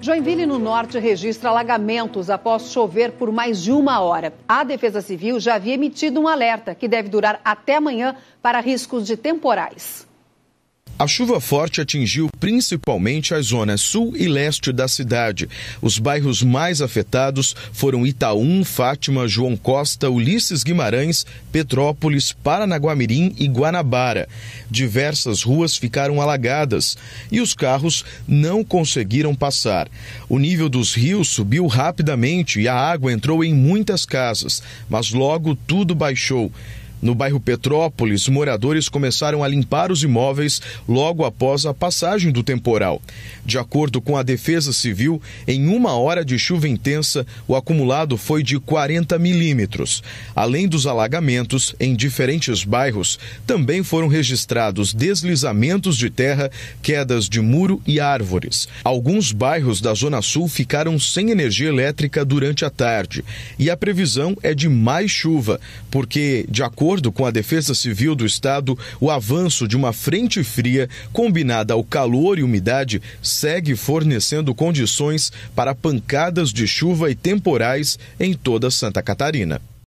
Joinville, no norte, registra alagamentos após chover por mais de uma hora. A Defesa Civil já havia emitido um alerta que deve durar até amanhã para riscos de temporais. A chuva forte atingiu principalmente as zonas sul e leste da cidade. Os bairros mais afetados foram Itaúm, Fátima, João Costa, Ulisses Guimarães, Petrópolis, Paranaguamirim e Guanabara. Diversas ruas ficaram alagadas e os carros não conseguiram passar. O nível dos rios subiu rapidamente e a água entrou em muitas casas, mas logo tudo baixou. No bairro Petrópolis, moradores começaram a limpar os imóveis logo após a passagem do temporal. De acordo com a Defesa Civil, em uma hora de chuva intensa, o acumulado foi de 40 milímetros. Além dos alagamentos, em diferentes bairros também foram registrados deslizamentos de terra, quedas de muro e árvores. Alguns bairros da Zona Sul ficaram sem energia elétrica durante a tarde. E a previsão é de mais chuva, porque, de acordo acordo com a Defesa Civil do Estado, o avanço de uma frente fria combinada ao calor e umidade segue fornecendo condições para pancadas de chuva e temporais em toda Santa Catarina.